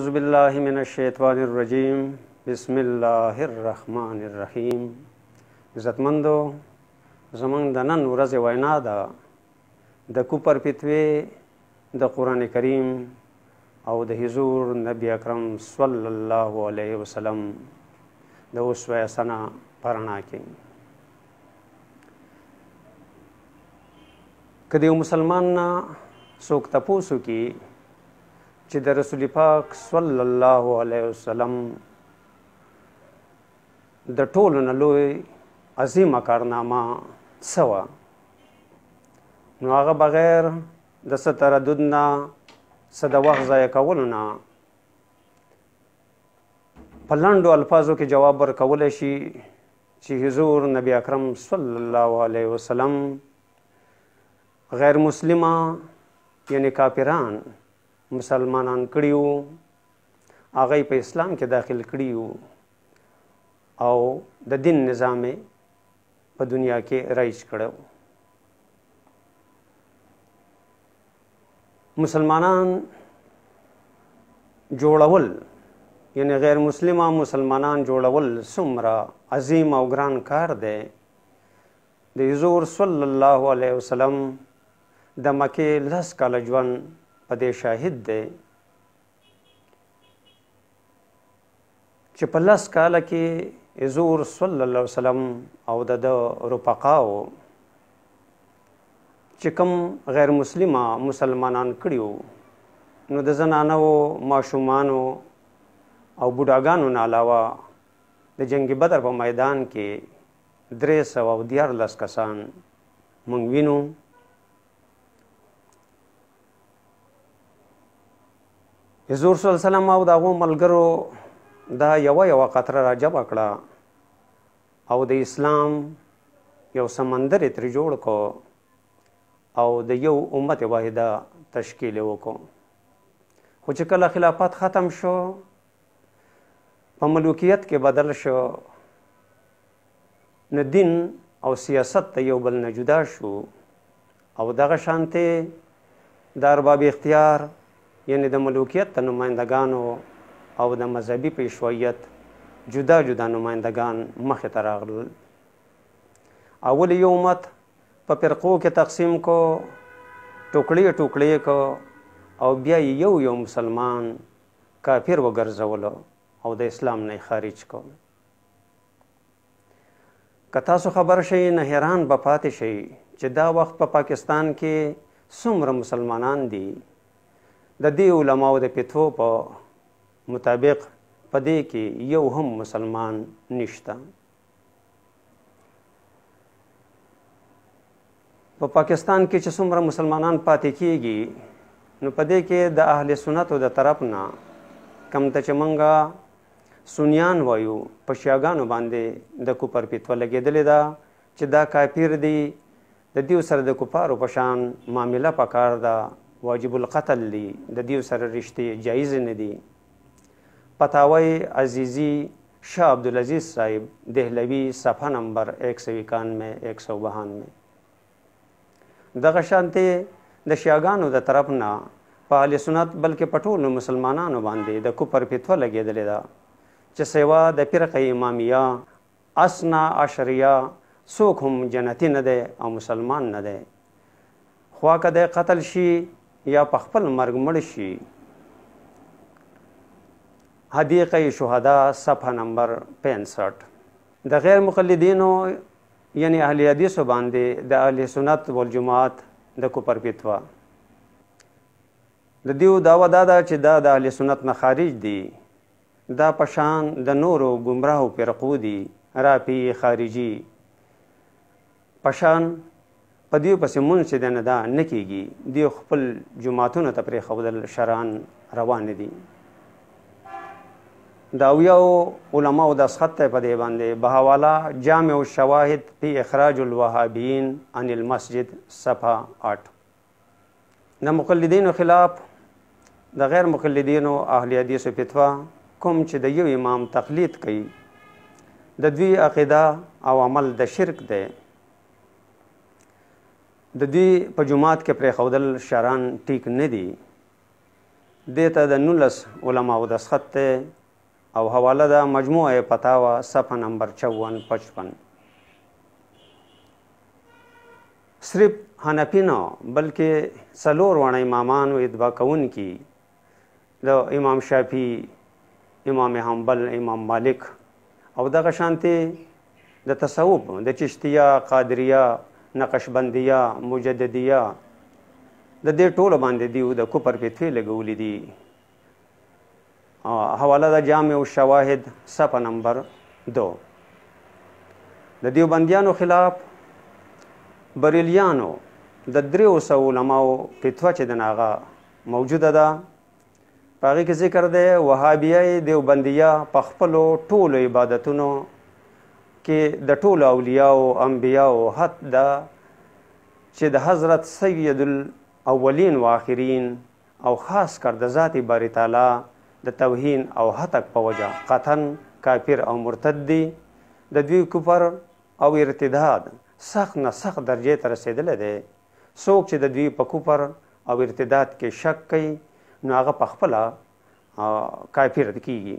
اعوذ باللہ من الشیطان الرجیم بسم الله الرحمن الرحیم عزتمندو زمونږ د نن ورځې وینا ده د کوپر فتوې د قرآن کریم او د حضور نبی اکرم صلی الله علیه وسلم د اوسوی سنا پرنا کې کدی مسلمان نه څوک تپوسو کې چې د رسول پاک صلی الله علیه وسلم د ټولو نه لوی عظیمه کارنامه سوا نو هغه بغیر د ستر ددنا صد وخت ضایع کول نه په لاندو الفاظو کې جواب ورکول شي چې حضور نبی اکرم صلی الله علیه وسلم غیر مسلمان یعنی کافران مسلمانان کړي وو هغه په اسلام کې داخل کړي وو او د دین نظام په دنیا کې رایج کړو مسلمانان جوړول یعنی غیر مسلمه مسلمانان جوړول څومره عظیم او ګران کار دی د حضور صلی الله علیه وسلم د مکه لس کال ژوند په دې شاهد دی چې په لاس کال کې حضور صلی الله علیه وسلم او د رفقاو چې کوم غیر مسلمه مسلمانان کړیو نو د زنانو ماشومانو او بوډاګانو نه علاوه د جنگ بدر په میدان کې درې سو او دیار لس کسان مونږ وینو حضور صلی الله علیه وسلم او دغه ملګرو دا یو یو قطره راجب کړه او د اسلام یو سمندر تر جوړ کو او د یو امت واحده تشکیل وکړو خو چې کله خلافت ختم شو په ملوکیت کې بدل شو نه دین او سیاست ته یو بل نه جدا شو او دغه شانته د ارباب اختیار یعنی د ملوکیت د نمائندگانو او د مذهبي پیشویت جدا جدا نمائندگان مخې ته راغلل اول یو امت په فرقو کې تقسیم کو ټوکړې ټوکړې کو او بیا یو یو مسلمان کافر وګرځولو او د اسلام نه خارج کو که تاسو خبر شئ نه حیران به پاتې شئ چې دا وخت په پا پاکستان کې څومره مسلمانان دي د دې علماو د پیتو په مطابق په دې کې یو هم مسلمان نشته په پا پاکستان کې چې څومره مسلمانان پاتې کیږي نو په دې کې د اهل سنت او د طرف نه کم ته چې مونږه سنیان وایو په شیاګانو باندې د کوپر پیتو لګېدلې ده چې دا کافر دی د دې سره د کوپارو په شان معاملې پکار ده واجب القتل دي د دې سره رښتې جایز نه دي پتاوی عزیزی شاه عبدالعزیز صاحب دهلوی صفحه نمبر 191 192 دغه شانته د شیاګانو د طرف نه په اهل سنت بلکې پټول مسلمانانو باندې د کوپر فتوا لګیدلې ده چې سیوا د فرقه امامیه اسنا اشریه څوک هم جنتی نه دی او مسلمان نه دی خواکه د قتل شي یا په خپل مرګ مړ شي حدیقه شهدا صفحه نمبر 65 د غیر مقلدینو یعنی اهل حدیث باندې د اهل سنت والجماعت د کوپر پیتوا د دیو داوا دادا چې دا د اهل سنت نه خارج دي دا پشان د نورو گمراهو پیرقو دي راپی خارجي پشان په دیو پسې مونږ چې دنه دا نه کیږي دی خپل جمعاتونو ته پرې خودل شران روان دي دا یو علما او د خط په دی باندې بهوالا جامع الشواهد فی اخراج الوهابین عن المسجد صفحه 8 د مقلدینو خلاف د غیر مقلدینو اهل حدیثو فتوا کوم چې د یو امام تقلید کوي د دوی عقیده او عمل د شرک دی د دې په جماعت کې پرې خودل شران ټیک نه دی دته د 19 علما او د سخت او حواله د مجموعه پتاوا صفه نمبر 54 55 صرف حنفی نه بلکې سلور وانه امامان او ادبا کون کی د امام شافعی امام حنبل امام مالک او دغه شانته د تصوف د چشتیه قادریه نقشبندیه مجددیه د دې ټولو باندې دی د کوپر په ته لګولې دي حواله د جامع او شواهد صفه نمبر 2 د دیوبندیانو خلاف بریلیانو د دریو سو علماو فتوا چې د ناغه موجوده ده پاغي کې ذکر ده وهابیه دیوبندیه په خپل ټولو عبادتونو کې د ټولو اولیاء او انبیاء او حتی چې د حضرت سید الاولین واخرین او خاص کر د ذات باری تعالی د توهین او هتک په وجه قطن کافر او مرتد دی د دوی کفر او ارتداد سخت نه سخت درجې ته رسیدل دی څوک چې د دوی په کفر او ارتداد کې شک کوي نو هغه په خپل کافر کیږي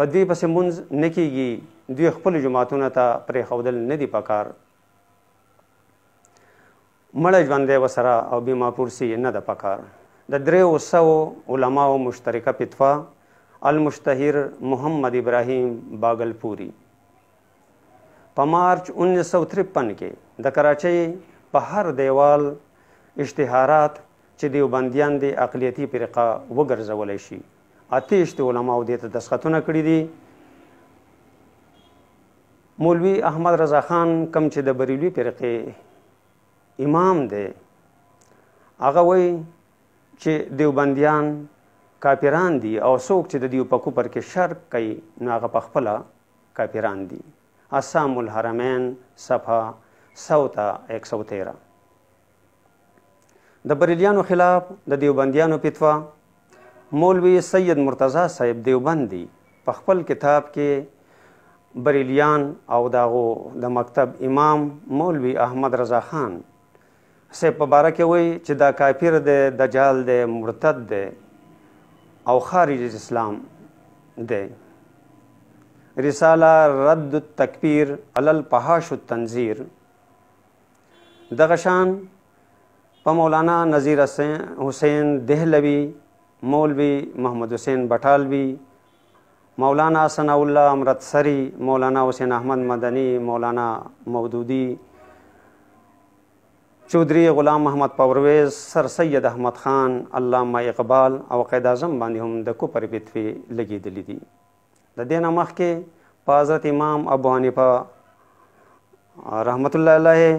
په دوی پسې مونږ نه کیږي دوی خپل جماعتونو ته پرې خودل نه دی پکار مړ ژوندې وسره او بیما پورسي نه ده پکار د دریو سو علماو مشترکه فتوا المشتهر محمد ابراهیم باغلپوري په مارچ 1953 کې د کراچۍ په هر دیوال اشتهارات چې دیوبندیان د دی اقلیتی فرقه وګرځولای شي اتهشت علماو دې ته دسخطونه کړي دي مولوی احمد رضا خان کم چې د بریلوی فرقې امام دی هغه وایي چې دیوبندیان کافران دي او څوک چې د دیو په کوپر کې شرک کوي نو هغه په خپله کافران دي اسام الحرمین صفحه سوتا 113 د بریلیانو خلاف د دیوبندیانو فتوا مولوی سید مرتضی صاحب دیوبندی په خپل کتاب کې بریلیان او داغو د مکتب امام مولوی احمد رضا خان سه په باره کې وایي چې دا کافر دی دجال دی مرتد دی او خارج اسلام دی رساله رد التکبیر علل پهاش التنذیر دغه شان په مولانا نذیر حسین دهلوی مولوی محمد حسین بٹالوی مولانا ثناء الله امرتسری مولانا حسین احمد مدنی مولانا مودودی چودھری غلام محمد پرویز سر سید احمد خان علامه اقبال او قائد اعظم باندې هم د کوپر بیتوی لګیدلې دي د دې نه مخکې په حضرت امام ابو حنیفه رحمت الله علیه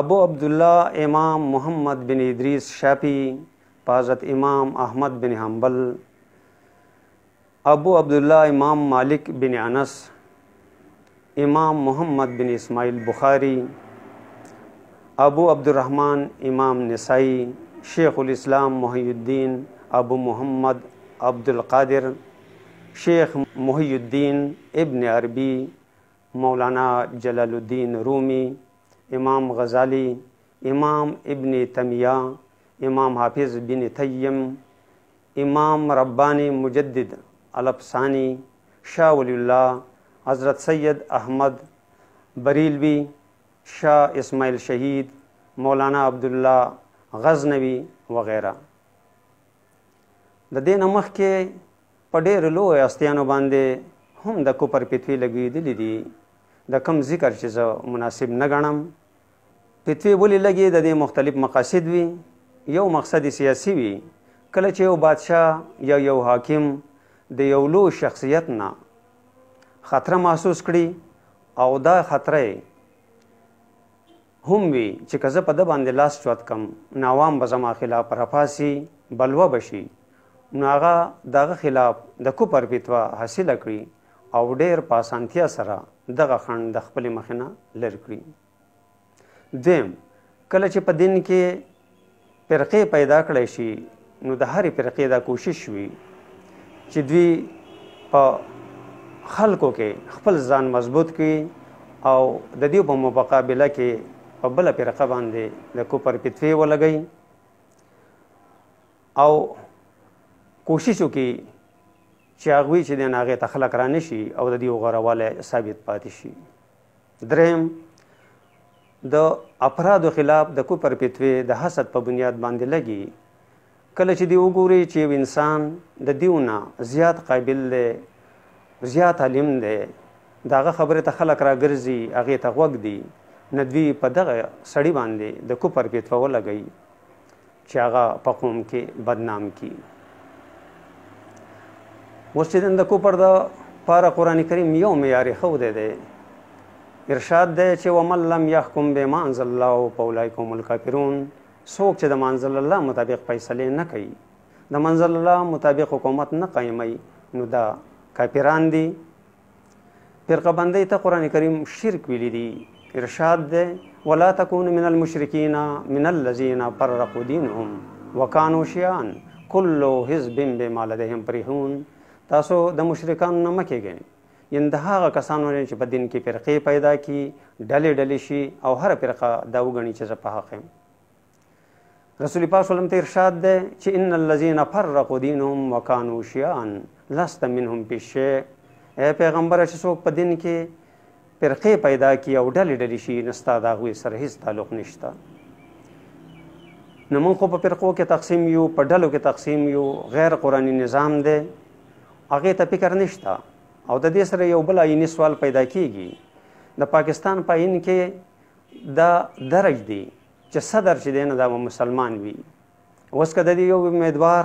ابو عبد الله امام محمد بن ادریس شافعی पाजत Imam Ahmad bin Hanbal Abu Abdullah Imam Malik बिन अनस इमाम मोहम्मद बिन इस्माइल बुखारी अबू अब्दुलरहमान इमाम नसाई शेख़ुलस्लाम महीद्दीन अबू मोहम्मद अब्दुल्क़ादिर शेख मुहीद्दीन इब्न अरबी मौलाना जलालुद्दीन रूमी इमाम गज़ाली इमाम इब्न तमिया امام حافظ بن تیم امام ربانی مجدد الفسانی شاہ ولی اللہ حضرت سید احمد بریلوی شاہ اسماعیل شہید مولانا عبداللہ غزنوی وغیرہ د دې نمخ کې په ډېر لوی استیانو باندې هم د کوپر پتوی لګېدلې دي د کم ذکر چې مناسب نه ګڼم پتوی بولې لګې د دې مختلف مقاصد وي یو مقصد سیاسي وي کله چې یو بادشاه یا یو حاکم د یو لو شخصیت نه خطر محسوس کړي او دا خطرې هم وي چې کزه په د باندې لاس چوت کم ناوام بزما خلاف رفاسي بلوه بشي نو هغه دغه خلاف د کوپر پیتوا حاصل کړي او ډیر پاسانتیا سره دغه خند د خپل مخینه لری کړي دیم کله چې په دین کې فرقې پیدا کړی شي نو د هرې فرقې دا کوشش وي چې دوی په خلکو کې خپل ځان مضبوط کړي او د دې په مقابله کې په بله فرقه باندې د کوپر پتوې ولګي او کوشش وکړي چې هغوی چې د هغې ته خلک رانه شي او د دې غوره والی ثابت پاتې شي دریم د افرادو خلاف د کوپر پیتوي د حسد په بنیاد باندې لګي کله چې دی وګوري چې یو انسان د دیونه زیات قابل دی زیات علم دی داغه خبره ته خلک راګرځي هغه ته غوږ دی ندوی په دغه سړی باندې د کوپر پیتوه ولګي چې هغه په قوم کې بدنام کی اوس چې د کوپر د پاره قران کریم یو معیار خو دی دی ارشاد دی چې ومن لم يحكم بما انزل الله فاولئكم الكافرون څوک چې د منزل الله مطابق فیصلې نه کوي د منزل الله مطابق حکومت نه قایمي نو دا کافران دي فرقه بندۍ ته قران کریم شرک ویلي دي ارشاد دی ولا تكونوا من المشركين من الذين فرقوا دينهم وكانوا شيعا كل حزب بما لديهم فرحون تاسو د مشرکان نه مکیږئ ان د هغه کسانو چې په دین کې فرقې پیدا کی ډلې ډلې شي او هر فرقه دا وګڼي چې په حق رسول پاک صلی الله علیه وسلم ته ارشاد ده چې ان الذين فرقوا دينهم وكانوا شيعا لست منهم بشيء اے پیغمبر چې څوک په دین کې فرقې پیدا کی او ډلې ډلې شي نستا دا غوي سره هیڅ تعلق نشته نو موږ خو په فرقو کې تقسیم یو په ډلو کې تقسیم یو غیر قرآنی نظام دی هغې ته فکر نشته او د دې سره یو بل عیني سوال پیدا کیږي د پاکستان په عین کې دا درج دی چې صدر چې دی نه دا مسلمان وي اوس که د دې یو امیدوار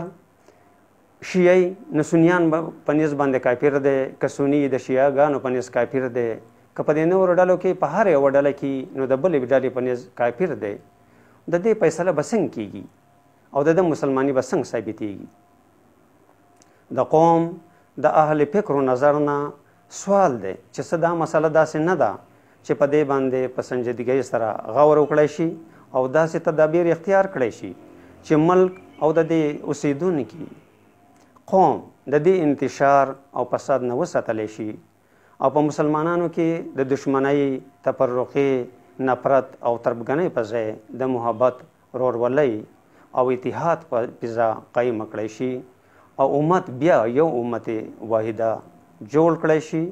شیعي نسونیان په نس باندې کافر دی که سني د شیعاګانو په نس کافر دی که په دې نورو ډلو کې په هر یو ډله کې نو د بلې ډلې په نس کافر دی د دې فیصله بسنګ کیږي او د مسلمانی بسنګ ثابتېږي د قوم د اهل فکر و نظر نه سوال دی چې څه دا مسله داسې نه ده چې په دې باندې په سنجیدګۍ سره غور وکړی شي او داسې تدابیر اختیار کړی شي چې ملک او د دې اوسیدونکي قوم د دې انتشار او فساد نه وساتلی شي او په مسلمانانو کې د دشمنی تفرقې نفرت او تربګنۍ په ځای د محبت رورولۍ او اتحاد په فضا قایم کړی شي او امت بیا یو امت واحده جوړ کړی شي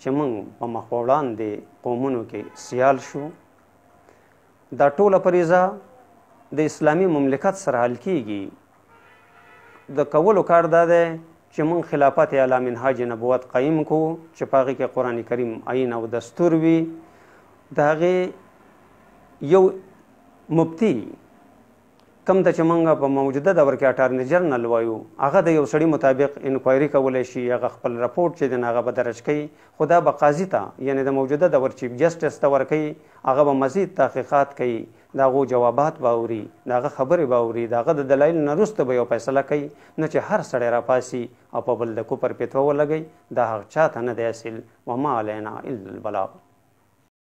چې موږ په مخ وړاندې قومونو کې سیال شو دا ټوله پریزا د اسلامی مملکت سره حل کیږي د کولو کار دا دی چې موږ خلافت اعلی منهاج نبوت قایم کو چې پاغي کې قران کریم عین او دستور وي دا غي یو مبتی کم ته چې مونږ په موجوده دور کې اټارنی جرنل وایو هغه د یو سړي مطابق انکوایري کولی شي هغه خپل رپورټ چې دی هغه به درج کوي خو دا به قاضي ته یعنی د موجوده دور چیف جسټس ته ورکوي هغه به مزید تحقیقات کوي د هغو جوابات به اوري د هغه خبرې به اوري د هغه د دلایل نه وروسته به یو فیصله کوي نه چې هر سړی راپاسي او په بل د کفر فتوا ولګوي دا هغه چا ته نه دی اصل وما علینا الا البلاغ